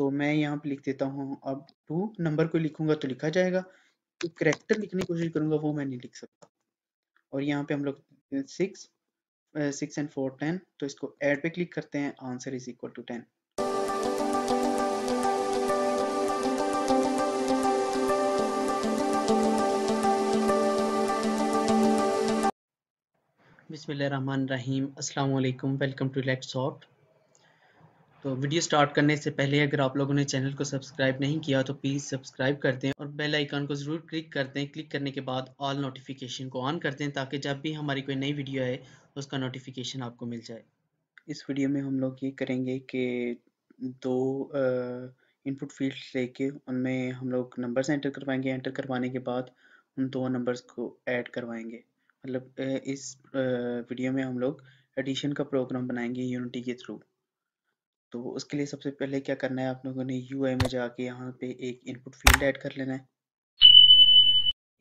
तो मैं यहाँ पे लिख देता हूँ अब टू नंबर को लिखूंगा तो लिखा जाएगा तो करेक्टर लिखने की कोशिश करूंगा वो मैं नहीं लिख सकता और यहाँ पे हम लोग six six and four ten तो इसको एड पे क्लिक करते हैं answer is equal to ten बिसमीम अल्लाम वेलकम टू लेट सॉफ्ट तो वीडियो स्टार्ट करने से पहले अगर आप लोगों ने चैनल को सब्सक्राइब नहीं किया तो प्लीज़ सब्सक्राइब कर दें और बेल आइकन को ज़रूर क्लिक कर दें क्लिक करने के बाद ऑल नोटिफिकेशन को ऑन कर दें ताकि जब भी हमारी कोई नई वीडियो आए तो उसका नोटिफिकेशन आपको मिल जाए इस वीडियो में हम लोग ये करेंगे कि दो इनपुट फील्ड लेके उनमें हम लोग नंबर्स एंटर करवाएंगे एंटर करवाने के बाद उन दो नंबर्स को ऐड करवाएंगे मतलब इस वीडियो में हम लोग एडिशन का प्रोग्राम बनाएंगे यूनिटी के थ्रू तो उसके लिए सबसे पहले क्या करना है आप लोगों ने यू में जाके यहाँ पे एक इनपुट फील्ड ऐड कर लेना है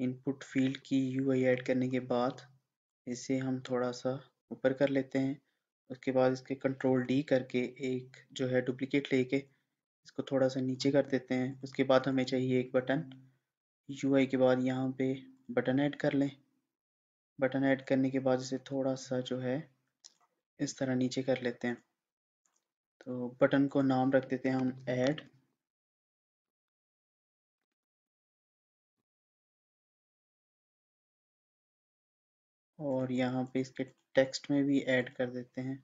इनपुट फील्ड की यू ऐड करने के बाद इसे हम थोड़ा सा ऊपर कर लेते हैं उसके बाद इसके कंट्रोल डी करके एक जो है डुप्लीकेट लेके इसको थोड़ा सा नीचे कर देते हैं उसके बाद हमें चाहिए एक बटन यू के बाद यहाँ पे बटन ऐड कर लें बटन ऐड करने के बाद इसे थोड़ा सा जो है इस तरह नीचे कर लेते हैं तो बटन को नाम रख देते हैं हम ऐड और यहाँ पे इसके टेक्स्ट में भी ऐड कर देते हैं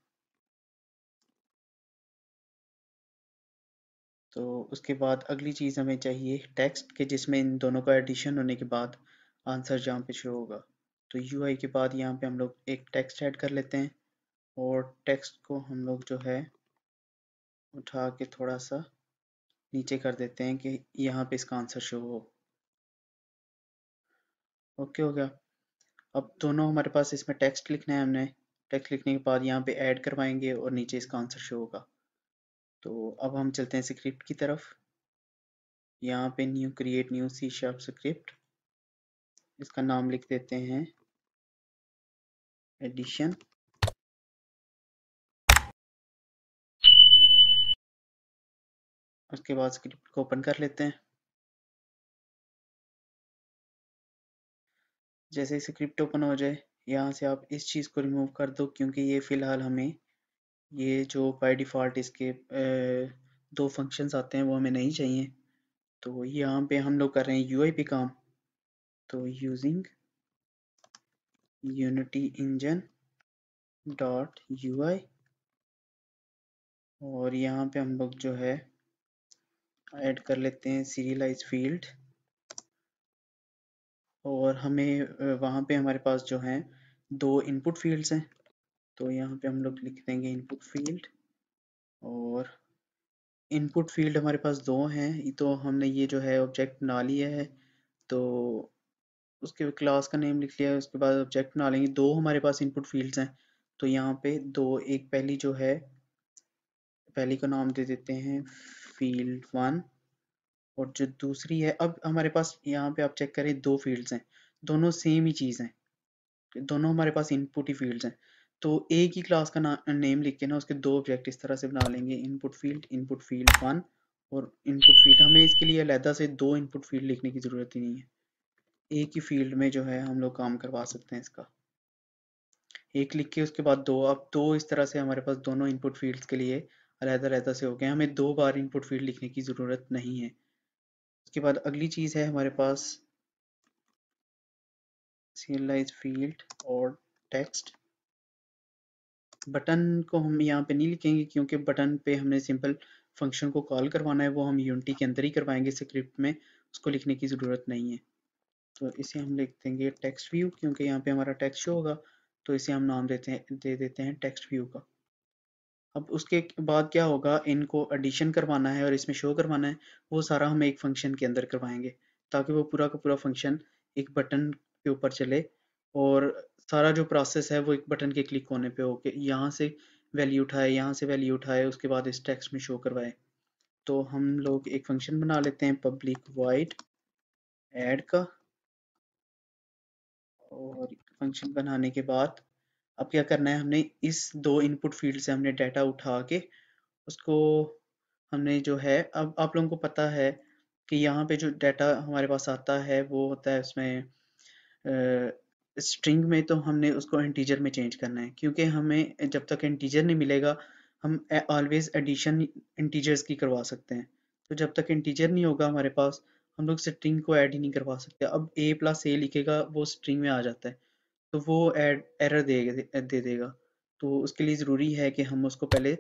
तो उसके बाद अगली चीज़ हमें चाहिए टेक्स्ट के जिसमें इन दोनों का एडिशन होने के बाद आंसर जहाँ पे शो होगा तो यू के बाद यहाँ पे हम लोग एक टेक्स्ट ऐड कर लेते हैं और टेक्स्ट को हम लोग जो है उठा के थोड़ा सा नीचे कर देते हैं कि यहाँ पे इसका आंसर शो हो ओके हो गया अब दोनों हमारे पास इसमें टेक्स्ट लिखना है हमने टेक्स्ट लिखने के बाद यहाँ पे ऐड करवाएंगे और नीचे इसका आंसर शो होगा तो अब हम चलते हैं स्क्रिप्ट की तरफ यहाँ पे new create new C sharp script इसका नाम लिख देते हैं एडिशन उसके बाद स्क्रिप्ट को ओपन कर लेते हैं जैसे ही स्क्रिप्ट ओपन हो जाए यहाँ से आप इस चीज़ को रिमूव कर दो क्योंकि ये फ़िलहाल हमें ये जो बाय डिफ़ॉल्ट इसके दो फंक्शंस आते हैं वो हमें नहीं चाहिए तो यहाँ पे हम लोग कर रहे हैं यू पे काम तो using Unity engine dot U और यहाँ पे हम लोग जो है ऐड कर लेते हैं सीरियलाइज फील्ड और हमें वहाँ पे हमारे पास जो है दो इनपुट फील्ड्स हैं तो यहाँ पे हम लोग लिख देंगे इनपुट फील्ड और इनपुट फील्ड हमारे पास दो हैं तो हमने ये जो है ऑब्जेक्ट बना लिया है तो उसके क्लास का नेम लिख लिया है उसके बाद ऑब्जेक्ट बना लेंगे दो हमारे पास इनपुट फील्ड्स हैं तो यहाँ पे दो एक पहली जो है पहली का नाम दे देते हैं फील्ड वन और जो दूसरी है अब हमारे पास यहाँ पे आप चेक करें दो फील्ड्स हैं दोनों सेम ही चीज़ हैं दोनों हमारे पास इनपुट ही फील्ड्स हैं तो एक ही क्लास का ना, नेम लिख के ना उसके दो ऑब्जेक्ट इस तरह से बना लेंगे input field input field one और इनपुट फील्ड हमें इसके लिए अलहदा से दो इनपुट फील्ड लिखने की ज़रूरत ही नहीं है एक ही फील्ड में जो है हम लोग काम करवा सकते हैं इसका एक लिख के उसके बाद दो अब दो इस तरह से हमारे पास दोनों इनपुट फील्ड्स के लिए अलहदा रहता से हो गया हमें दो बार इनपुट फील्ड लिखने की ज़रूरत नहीं है उसके बाद अगली चीज़ है हमारे पास सीरियलाइज फील्ड और टेक्स्ट बटन को हम यहाँ पे नहीं लिखेंगे क्योंकि बटन पे हमने सिंपल फंक्शन को कॉल करवाना है वो हम यूनिटी के अंदर ही करवाएंगे स्क्रिप्ट में उसको लिखने की ज़रूरत नहीं है तो इसे हम लिख देंगे टेक्स्ट व्यू क्योंकि यहाँ पे हमारा टेक्स्ट शो होगा तो इसे हम नाम देते हैं दे देते हैं टेक्स्ट व्यू का अब उसके बाद क्या होगा इनको एडिशन करवाना है और इसमें शो करवाना है वो सारा हम एक फंक्शन के अंदर करवाएंगे ताकि वो पूरा का पूरा फंक्शन एक बटन के ऊपर चले और सारा जो प्रोसेस है वो एक बटन के क्लिक होने पे होके यहाँ से वैल्यू उठाए यहाँ से वैल्यू उठाए उसके बाद इस टेक्स्ट में शो करवाए तो हम लोग एक फंक्शन बना लेते हैं पब्लिक वाइड एड का और फंक्शन बनाने के बाद अब क्या करना है हमने इस दो इनपुट फील्ड से हमने डाटा उठा के उसको हमने जो है अब आप लोगों को पता है कि यहाँ पे जो डाटा हमारे पास आता है वो होता है उसमें स्ट्रिंग में तो हमने उसको इंटीजर में चेंज करना है क्योंकि हमें जब तक इंटीजर नहीं मिलेगा हम ऑलवेज एडिशन इंटीजर्स की करवा सकते हैं तो जब तक इंटीजर नहीं होगा हमारे पास हम लोग स्ट्रिंग को ऐड ही नहीं करवा सकते अब ए प्लस ए लिखेगा वो स्ट्रिंग में आ जाता है तो वो एड एरर देगा दे, दे देगा तो उसके लिए ज़रूरी है कि हम उसको पहले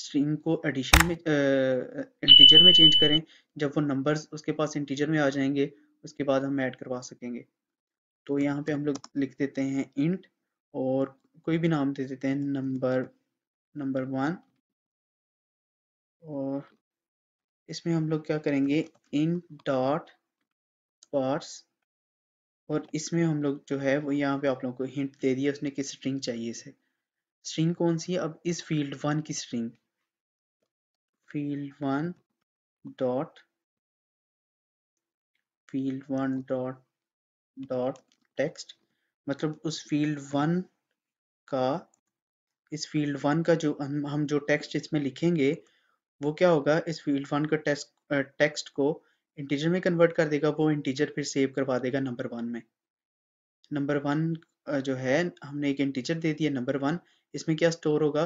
स्ट्रिंग को एडिशन में इंटीजर में चेंज करें जब वो नंबर्स उसके पास इंटीजर में आ जाएंगे उसके बाद हम ऐड करवा सकेंगे तो यहाँ पे हम लोग लिख देते हैं इंट और कोई भी नाम दे देते हैं नंबर नंबर वन और इसमें हम लोग क्या करेंगे इंट डॉट पार्स और इसमें हम लोग जो है वो यहाँ पे आप लोगों को हिंट दे दिया उसने कि स्ट्रिंग चाहिए इसे स्ट्रिंग कौन सी है अब इस फील्ड वन की string field one dot field one dot dot text मतलब उस फील्ड वन का इस फील्ड वन का जो हम जो टेक्स्ट इसमें लिखेंगे वो क्या होगा इस फील्ड वन का टेक्स्ट टेक्स्ट को इंटीजर में कन्वर्ट कर देगा वो इंटीजर फिर सेव करवा देगा नंबर वन में नंबर वन जो है हमने एक इंटीजर दे दिया नंबर वन इसमें क्या स्टोर होगा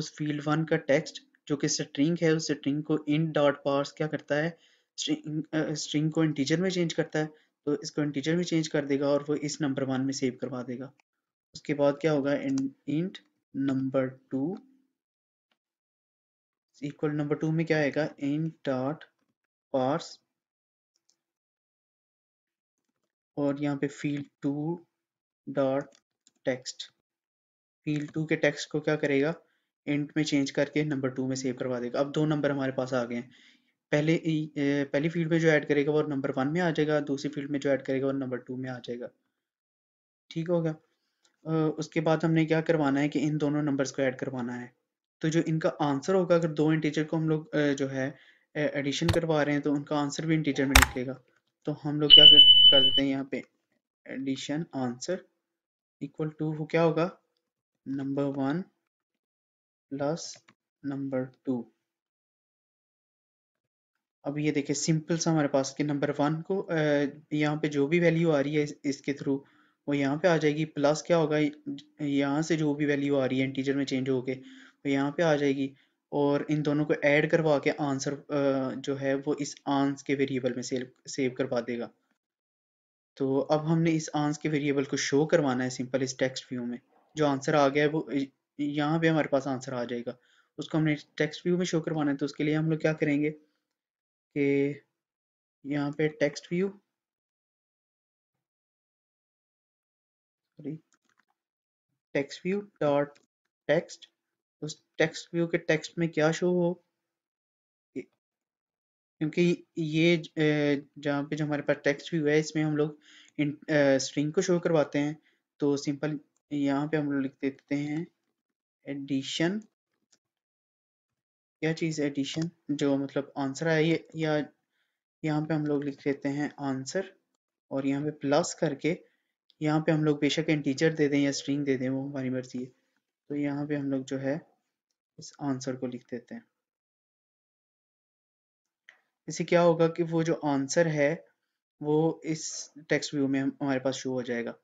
उस फील्ड वन का टेक्स्ट जो कि स्ट्रिंग है उस स्ट्रिंग को इन डॉट पार्स क्या करता है स्ट्रिंग को इंटीजर में चेंज करता है तो इसको इंटीजर में चेंज कर देगा और वो इस नंबर वन में सेव करवा देगा उसके बाद क्या होगा int number two equal number two में क्या आएगा इन डॉट पार्स और यहाँ पे field two dot text field two के टेक्स्ट को क्या करेगा इंट में चेंज करके नंबर टू में सेव करवा देगा अब दो नंबर हमारे पास आ गए हैं पहले पहली फील्ड में जो ऐड करेगा वो नंबर वन में आ जाएगा दूसरी फील्ड में जो ऐड करेगा वो नंबर टू में आ जाएगा ठीक होगा उसके बाद हमने क्या करवाना है कि इन दोनों नंबर्स को ऐड करवाना है तो जो इनका आंसर होगा अगर दो इंटीजर को हम लोग जो है एडिशन करवा रहे हैं तो उनका आंसर भी इंटीजर में निकलेगा तो हम लोग क्या कर, कर देते हैं यहाँ पे एडिशन आंसर इक्वल टू हो क्या होगा number one plus number two अब ये देखिए सिंपल सा हमारे पास कि नंबर वन को यहाँ पे जो भी वैल्यू आ रही है इस, इसके थ्रू वो यहाँ पे आ जाएगी प्लस क्या होगा यहाँ से जो भी वैल्यू आ रही है इंटीजर में चेंज हो गए वो यहाँ पे आ जाएगी और इन दोनों को ऐड करवा के आंसर जो है वो इस आंस के वेरिएबल में सेव सेव करवा देगा तो अब हमने इस आंस के वेरिएबल को शो करवाना है सिंपल इस टेक्स्ट व्यू में जो आंसर आ गया है वो यहाँ पे हमारे पास आंसर आ जाएगा उसको हमने टेक्स्ट व्यू में शो करवाना है तो उसके लिए हम लोग क्या करेंगे कि यहाँ पे text view sorry text view dot text उस टेक्स्ट व्यू के टेक्स्ट में क्या शो हो क्योंकि ये जहाँ पे जो हमारे पास टेक्स्ट व्यू है इसमें हम लोग स्ट्रिंग को शो करवाते हैं तो सिंपल यहाँ पे हम लोग लिख देते हैं एडिशन क्या चीज़ एडिशन जो मतलब आंसर आया ये या यहाँ पे हम लोग लिख देते हैं आंसर और यहाँ पे प्लस करके यहाँ पे हम लोग बेशक इंटीजर दे दें या स्ट्रिंग दे दें वो हमारी मर्जी है तो यहाँ पे हम लोग जो है इस आंसर को लिख देते हैं इससे क्या होगा कि वो जो आंसर है वो इस टेक्स्ट व्यू में हमारे पास शो हो जाएगा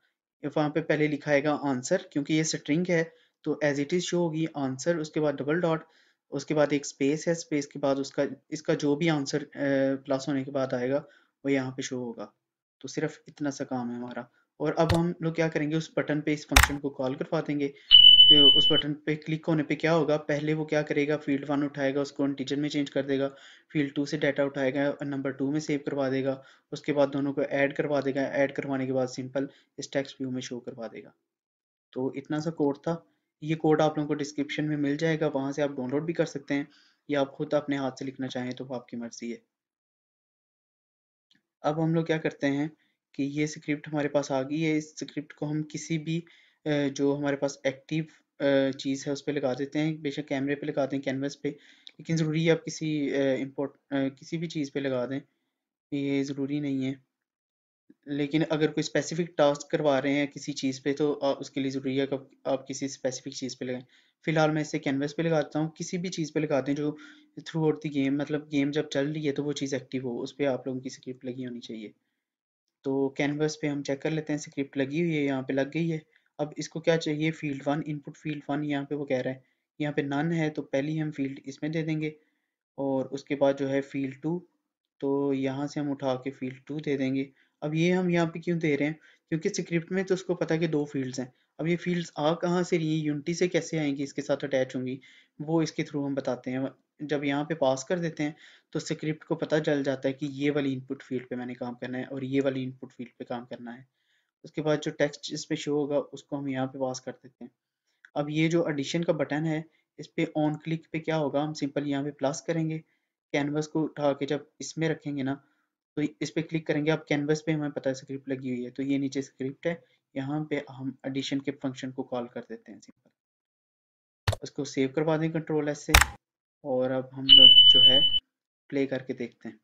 वहां पे पहले लिखा है आंसर क्योंकि ये स्ट्रिंग है तो एज इट इज शो होगी आंसर उसके बाद डबल डॉट उसके बाद एक स्पेस है स्पेस के बाद उसका इसका जो भी आंसर प्लस होने के बाद आएगा वो यहाँ पे शो होगा तो सिर्फ इतना सा काम है हमारा और अब हम लोग क्या करेंगे उस बटन पे इस फंक्शन को कॉल करवा देंगे तो उस बटन पे क्लिक होने पे क्या होगा पहले वो क्या करेगा फील्ड वन उठाएगा उसको इंटीजर में चेंज कर देगा फील्ड टू से डाटा उठाएगा नंबर टू में सेव करवा देगा उसके बाद दोनों को ऐड करवा देगा ऐड करवाने के बाद सिंपल इस टेक्स्ट व्यू में शो करवा देगा तो इतना सा कोड था ये कोड आप लोगों को डिस्क्रिप्शन में मिल जाएगा वहाँ से आप डाउनलोड भी कर सकते हैं या आप खुद अपने हाथ से लिखना चाहें तो आपकी मर्जी है अब हम लोग क्या करते हैं कि ये स्क्रिप्ट हमारे पास आ गई है इस स्क्रिप्ट को हम किसी भी जो हमारे पास एक्टिव चीज़ है उस पर लगा देते हैं बेशक कैमरे पे लगा दें कैनवस पे लेकिन ज़रूरी है आप किसी इम्पोर्ट किसी भी चीज़ पे लगा दें ये ज़रूरी नहीं है लेकिन अगर कोई स्पेसिफिक टास्क करवा रहे हैं किसी चीज़ पे तो उसके लिए ज़रूरी है कि आप किसी स्पेसिफिक चीज़ पे लगाएं फिलहाल मैं इसे कैनवस पे लगाता हूँ किसी भी चीज़ पे लगा दें जो थ्रू आउट द गेम मतलब गेम जब चल रही है तो वो चीज़ एक्टिव हो उस पर आप लोगों की स्क्रिप्ट लगी होनी चाहिए तो कैनवस पे हम चेक कर लेते हैं स्क्रिप्ट लगी हुई है यहाँ पे लग गई है अब इसको क्या चाहिए field one input field one यहाँ पे वो कह रहा है यहाँ पे नन है तो पहली हम फील्ड इसमें दे देंगे और उसके बाद जो है फील्ड टू तो यहाँ से हम उठा के फील्ड टू दे देंगे अब ये हम यहाँ पे क्यों दे रहे हैं क्योंकि स्क्रिप्ट में तो उसको पता है कि दो फील्ड्स हैं अब ये फील्ड्स आ कहाँ से रही यूनिटी से कैसे आएंगी इसके साथ अटैच होंगी वो इसके थ्रू हम बताते हैं जब यहाँ पे पास कर देते हैं तो स्क्रिप्ट को पता चल जाता है कि ये वाली इनपुट फील्ड पे मैंने काम करना है और ये वाली इनपुट फील्ड पे काम करना है उसके बाद जो टेक्स्ट इस पे शो होगा उसको हम यहाँ पे पास कर देते हैं अब ये जो एडिशन का बटन है इस पे ऑन क्लिक पे क्या होगा हम सिंपल यहाँ पे प्लस करेंगे कैनवस को उठा के जब इसमें रखेंगे ना तो इस पे क्लिक करेंगे अब कैनवस पे हमें पता है स्क्रिप्ट लगी हुई है तो ये नीचे स्क्रिप्ट है यहाँ पे हम एडिशन के फंक्शन को कॉल कर देते हैं सिंपल उसको सेव करवा दें कंट्रोल ऐसे से और अब हम लोग जो है प्ले करके देखते हैं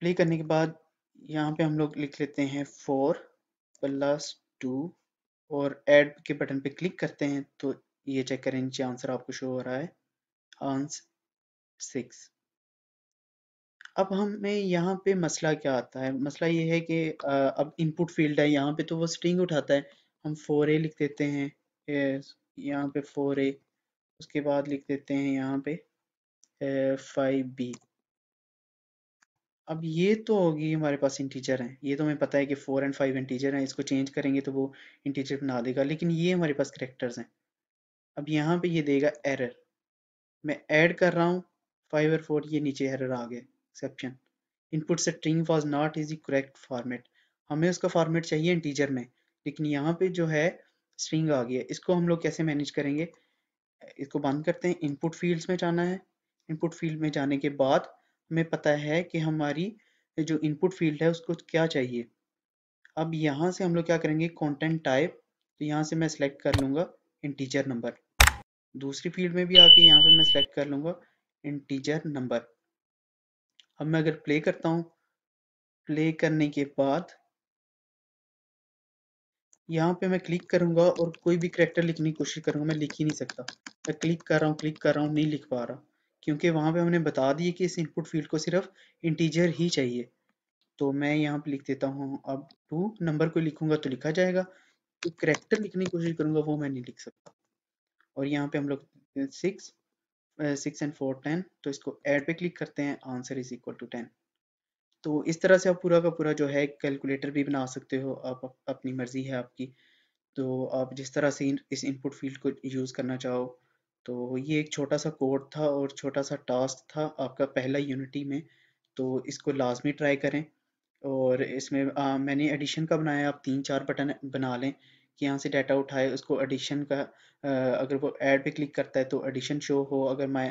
प्ले करने के बाद यहाँ पे हम लोग लिख लेते हैं फोर प्लस टू और ऐड के बटन पे क्लिक करते हैं तो ये चेक करें आंसर आपको शो हो रहा है आंसर सिक्स अब हमें यहाँ पे मसला क्या आता है मसला ये है कि अब इनपुट फील्ड है यहाँ पे तो वो स्ट्रिंग उठाता है हम फोर ए लिख देते हैं यहाँ पे फोर ए उसके बाद लिख देते हैं यहाँ पे फाइव बी अब ये तो होगी हमारे पास इंटीजर है ये तो हमें पता है कि फोर एंड फाइव इंटीजर हैं इसको चेंज करेंगे तो वो इंटीजर बना देगा लेकिन ये हमारे पास करेक्टर्स हैं अब यहाँ पे ये देगा एरर मैं ऐड कर रहा हूँ फाइव और फोर ये नीचे एरर आ गया exception input string was not is correct format हमें उसका फॉर्मेट चाहिए इंटीजर में लेकिन यहाँ पे जो है स्ट्रिंग आ गया इसको हम लोग कैसे मैनेज करेंगे इसको बंद करते हैं इनपुट फील्ड्स में जाना है इनपुट फील्ड में जाने के बाद हमें पता है कि हमारी जो इनपुट फील्ड है उसको क्या चाहिए अब यहाँ से हम लोग क्या करेंगे कॉन्टेंट टाइप तो यहाँ से मैं सिलेक्ट कर लूँगा इंटीजर नंबर दूसरी फील्ड में भी आके यहाँ पे मैं सिलेक्ट कर लूँगा इंटीजर नंबर अब मैं अगर प्ले करता हूँ प्ले करने के बाद यहाँ पे मैं क्लिक करूंगा और कोई भी करेक्टर लिखने की कोशिश करूंगा मैं लिख ही नहीं सकता मैं क्लिक कर रहा हूँ क्लिक कर रहा हूँ नहीं लिख पा रहा क्योंकि वहां पे हमने बता दिए कि इस इनपुट फील्ड को सिर्फ इंटीजर ही चाहिए तो मैं यहाँ पे लिख देता हूँ अब टू नंबर को लिखूंगा तो लिखा जाएगा तो करेक्टर लिखने की कोशिश करूंगा वो मैं नहीं लिख सकता और यहाँ पे हम लोग six six and four ten तो इसको ऐड पे क्लिक करते हैं answer is equal to ten तो इस तरह से आप पूरा का पूरा जो है कैलकुलेटर भी बना सकते हो आप अप, अपनी मर्जी है आपकी तो आप जिस तरह से इस इनपुट फील्ड को यूज़ करना चाहो तो ये एक छोटा सा कोड था और छोटा सा टास्क था आपका पहला यूनिटी में तो इसको लाजमी ट्राई करें और इसमें आ, मैंने एडिशन का बनाया आप तीन चार बटन बना लें कि यहाँ से डाटा उठाए उसको एडिशन का अगर वो ऐड पे क्लिक करता है तो एडिशन शो हो अगर माई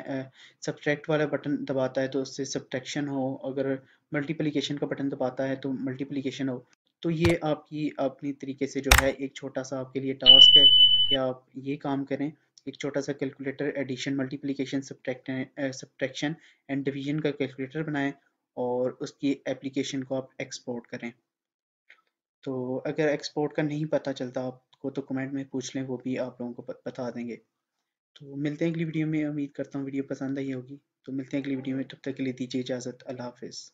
सब्ट्रैक्ट वाला बटन दबाता है तो उससे सब्ट्रैक्शन हो अगर मल्टीप्लिकेशन का बटन दबाता है तो मल्टीप्लिकेशन हो तो ये आपकी अपनी तरीके से जो है एक छोटा सा आपके लिए टास्क है कि आप ये काम करें एक छोटा सा calculator addition multiplication subtraction and division का कैलकुलेटर बनाएं और उसकी एप्लीकेशन को आप एक्सपोर्ट करें तो अगर एक्सपोर्ट का नहीं पता चलता आपको तो कमेंट में पूछ लें वो भी आप लोगों को बता देंगे तो मिलते हैं अगली वीडियो में उम्मीद करता हूँ वीडियो पसंद आई होगी तो मिलते हैं अगली वीडियो में तब तक के लिए दीजिए इजाज़त अल्लाह हाफिज़